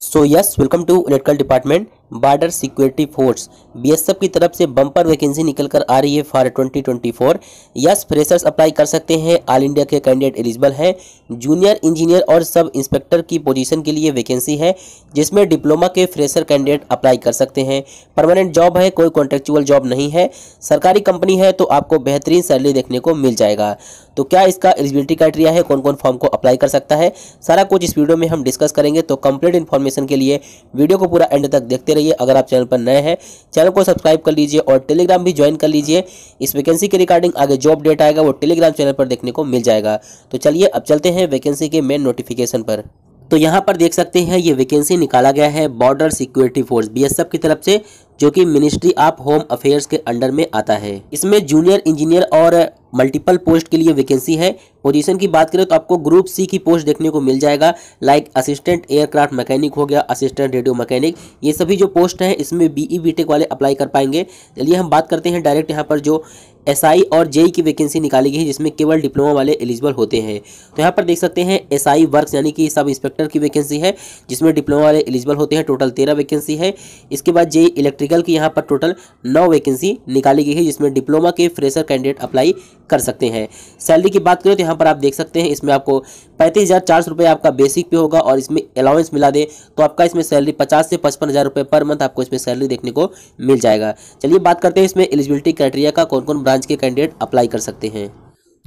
So yes, welcome to electrical department. Border security force BSF की तरफ से bumper vacancy निकल कर आ रही है फॉर 2024 यस फ्रेशर्स अप्लाई कर सकते हैं ऑल इंडिया के कैंडिडेट एलिजिबल हैं जूनियर इंजीनियर और सब इंस्पेक्टर की पोजीशन के लिए वैकेंसी है जिसमें डिप्लोमा के फ्रेशर कैंडिडेट अप्लाई कर सकते हैं परमानेंट जॉब है कोई कॉन्ट्रेक्चुअल जॉब नहीं है सरकारी कंपनी है तो आपको बेहतरीन सैलरी देखने को मिल जाएगा तो क्या इसका एलिजिबिलिटी क्राइटेरिया है कौन कौन फॉर्म को अप्लाई कर सकता है सारा कुछ इस वीडियो में हम डिस्कस करेंगे तो कंप्लीट इन्फॉर्मेशन के लिए वीडियो को पूरा एंड तक देखते रहिए अगर आप चैनल पर नए हैं चैनल को सब्सक्राइब कर लीजिए और टेलीग्राम भी ज्वाइन कर लीजिए इस वैकेंसी के रिगार्डिंग आगे जो अपडेट आएगा वो टेलीग्राम चैनल पर देखने को मिल जाएगा तो चलिए अब चलते हैं वैकेंसी के मेन नोटिफिकेशन पर तो यहाँ पर देख सकते हैं ये वैकेंसी निकाला गया है बॉर्डर सिक्योरिटी फोर्स बीएसएफ की तरफ से जो कि मिनिस्ट्री ऑफ होम अफेयर्स के अंडर में आता है इसमें जूनियर इंजीनियर और मल्टीपल पोस्ट के लिए वैकेंसी है पोजीशन की बात करें तो आपको ग्रुप सी की पोस्ट देखने को मिल जाएगा लाइक असिस्टेंट एयरक्राफ्ट मैकेनिक हो गया असिस्टेंट रेडियो मैकेनिक ये सभी जो पोस्ट हैं इसमें बीई बीटेक e वाले अप्लाई कर पाएंगे चलिए हम बात करते हैं डायरेक्ट यहाँ पर जो एसआई और जेई e की वैकेंसी निकाली गई है जिसमें केवल डिप्लोमा वाले एलिजिबल होते हैं तो यहाँ पर देख सकते हैं एसआई वर्क्स यानी कि सब इंस्पेक्टर की वैकेंसी है जिसमें डिप्लोमा वाले एलिजिबल होते हैं टोटल तेरह वैकेंसी है इसके बाद जेई इलेक्ट्रिक e मेडिकल की यहाँ पर टोटल नौ वैकेंसी निकाली गई है जिसमें डिप्लोमा के फ्रेशर कैंडिडेट अप्लाई कर सकते हैं सैलरी की बात करें तो यहाँ पर आप देख सकते हैं इसमें आपको पैंतीस हज़ार चार सौ रुपये आपका बेसिक पे होगा और इसमें अलाउंस मिला दे तो आपका इसमें सैलरी पचास से पचपन हज़ार रुपये पर मंथ आपको इसमें सैलरी देखने को मिल जाएगा चलिए बात करते हैं इसमें एलिजिबिलिटी क्राइटेरिया का कौन कौन ब्रांच के कैंडिडेट अप्लाई कर सकते हैं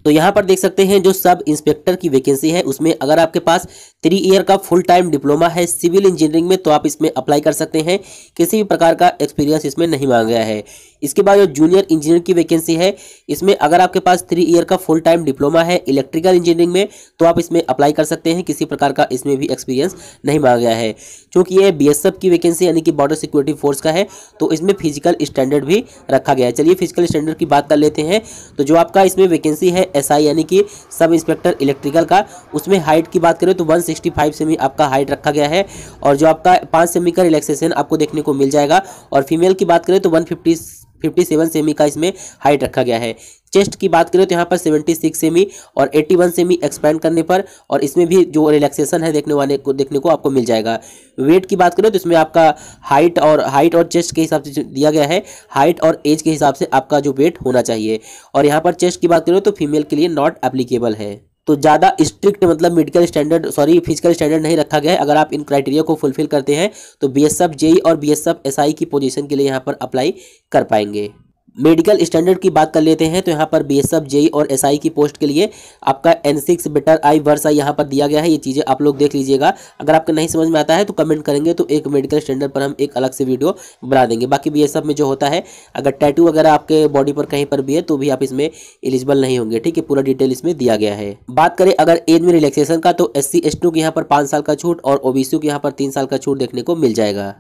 तो यहाँ पर देख सकते हैं जो सब इंस्पेक्टर की वैकेंसी है उसमें अगर आपके पास थ्री ईयर का फुल टाइम डिप्लोमा है सिविल इंजीनियरिंग में तो आप इसमें अप्लाई कर सकते हैं किसी भी प्रकार का एक्सपीरियंस इसमें नहीं मांगा गया है इसके बाद जो जूनियर इंजीनियर की वैकेंसी है इसमें अगर आपके पास थ्री ईयर का फुल टाइम डिप्लोमा है इलेक्ट्रिकल इंजीनियरिंग में तो आप इसमें अप्लाई कर सकते हैं किसी प्रकार का इसमें भी एक्सपीरियंस नहीं मांगा गया है चूँकि ये बी की वैकेंसी यानी कि बॉर्डर सिक्योरिटी फोर्स का है तो इसमें फिजिकल स्टैंडर्ड भी रखा गया है चलिए फिजिकल स्टैंडर्ड की बात कर लेते हैं तो जो आपका इसमें वैकेंसी है एसआई यानी कि सब इंस्पेक्टर इलेक्ट्रिकल का उसमें हाइट की बात करें तो 165 सेमी आपका हाइट रखा गया है और जो आपका पाँच सेमी का रिलैक्सेशन आपको देखने को मिल जाएगा और फीमेल की बात करें तो वन 57 सेमी का इसमें हाइट रखा गया है चेस्ट की बात करें तो यहाँ पर 76 सेमी और 81 सेमी एक्सपैंड करने पर और इसमें भी जो रिलैक्सेशन है देखने वाले को देखने को आपको मिल जाएगा वेट की बात करें तो इसमें आपका हाइट और हाइट और चेस्ट के हिसाब से दिया गया है हाइट और एज के हिसाब से आपका जो वेट होना चाहिए और यहाँ पर चेस्ट की बात करें तो फीमेल के लिए नॉट एप्लीकेबल है तो ज़्यादा स्ट्रिक्ट मतलब medical standard sorry physical standard नहीं रखा गया है अगर आप इन क्राइटेरिया को फुलफिल करते हैं तो बी एस एफ जेई और B S F S I की पोजिशन के लिए यहाँ पर अप्लाई कर पाएंगे मेडिकल स्टैंडर्ड की बात कर लेते हैं तो यहाँ पर बी एस एफ जेई और एसआई की पोस्ट के लिए आपका एन सिक्स बेटर आई वर्स आई यहाँ पर दिया गया है ये चीज़ें आप लोग देख लीजिएगा अगर आपको नहीं समझ में आता है तो कमेंट करेंगे तो एक मेडिकल स्टैंडर्ड पर हम एक अलग से वीडियो बना देंगे बाकी बी एस एफ में जो होता है अगर टैटू वगैरह आपके बॉडी पर कहीं पर भी है तो भी आप इसमें एलिजिबल नहीं होंगे ठीक है पूरा डिटेल इसमें दिया गया है बात करें अगर एज में रिलैक्सेशन का तो एस सी एस टू के यहाँ पर पाँच साल का छूट और ओ बी सी के यहाँ पर तीन साल का छूट देखने को मिल जाएगा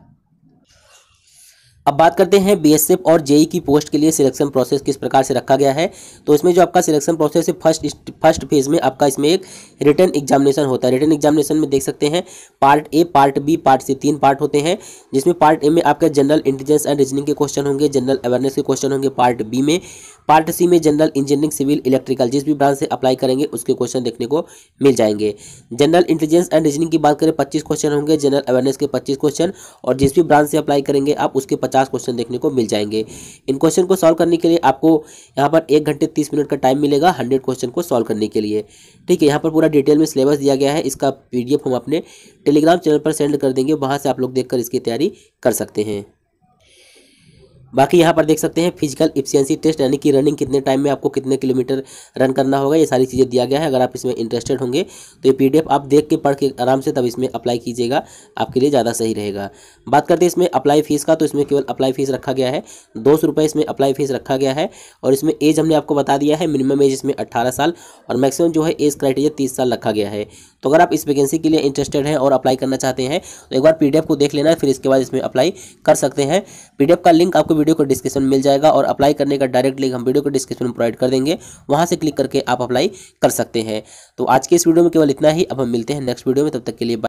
अब बात करते हैं बीएसएफ और जेई e की पोस्ट के लिए सिलेक्शन प्रोसेस किस प्रकार से रखा गया है तो इसमें जो आपका सिलेक्शन प्रोसेस है फर्स्ट फर्स्ट फेज में आपका इसमें एक रिटर्न एग्जामिनेशन होता है रिटर्न एग्जामिनेशन में देख सकते हैं part A part B part C तीन पार्ट होते हैं जिसमें पार्ट ए में आपका जनरल इंटेलिजेंस एंड रीजनिंग के क्वेश्चन होंगे जनरल अवेयरनेस के क्वेश्चन होंगे पार्ट बी में पार्ट सी में जनरल इंजीनियरिंग सिविल इलेक्ट्रिकल जिस भी ब्रांच से अप्लाई करेंगे उसके क्वेश्चन देखने को मिल जाएंगे जनरल इंटेलिजेंस एंड रीजनिंग की बात करें पच्चीस क्वेश्चन होंगे जनरल अवेयरनेस के पच्चीस क्वेश्चन और जिस भी ब्रांच से अप्लाई करेंगे आप उसके पचास क्वेश्चन देखने को मिल जाएंगे इन क्वेश्चन को सॉल्व करने के लिए आपको यहाँ पर एक घंटे तीस मिनट का टाइम मिलेगा हंड्रेड क्वेश्चन को सॉल्व करने के लिए ठीक है यहाँ पर पूरा डिटेल में सिलेबस दिया गया है इसका पी हम अपने टेलीग्राम चैनल पर सेंड कर देंगे वहाँ से आप लोग देख इसकी तैयारी कर सकते हैं बाकी यहाँ पर देख सकते हैं फिजिकल इफिशियंसी टेस्ट यानी कि रनिंग कितने टाइम में आपको कितने किलोमीटर रन करना होगा ये सारी चीज़ें दिया गया है अगर आप इसमें इंटरेस्टेड होंगे तो ये पीडीएफ आप देख के पढ़ के आराम से तब इसमें अप्लाई कीजिएगा आपके लिए ज़्यादा सही रहेगा बात करते हैं इसमें अप्लाई फीस का तो इसमें केवल अप्लाई फीस रखा गया है दो सौ इसमें अप्लाई फीस रखा गया है और इसमें एज हमने आपको बता दिया है मिनिमम एज इसमें अट्ठारह साल और मैक्सिमम जो है एज क्राइटेरिया तीस साल रखा गया है तो अगर आप इस वैकेंसी के लिए इंटरेस्टेड हैं और अप्लाई करना चाहते हैं तो एक बार पी को देख लेना फिर इसके बाद इसमें अप्लाई कर सकते हैं पी का लिंक आपको वीडियो को डिस्क्रिप्शन मिल जाएगा और अप्लाई करने का डायरेक्ट लिंक हम वीडियो को डिस्क्रिप्शन में प्रोवाइड कर देंगे वहाँ से क्लिक करके आप अप्लाई कर सकते हैं तो आज के इस वीडियो में केवल इतना ही अब हम मिलते हैं नेक्स्ट वीडियो में तब तक के लिए